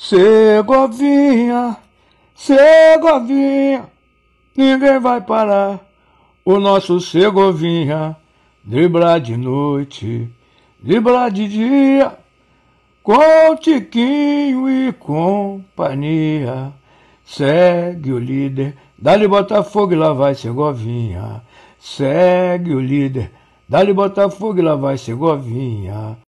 Segovinha, Segovinha, ninguém vai parar. O nosso Segovinha, driblar de noite, driblar de dia, com Tiquinho e companhia. Segue o líder, dá-lhe Botafogo e lá vai Segovinha. Segue o líder, dá-lhe Botafogo e lá vai Segovinha.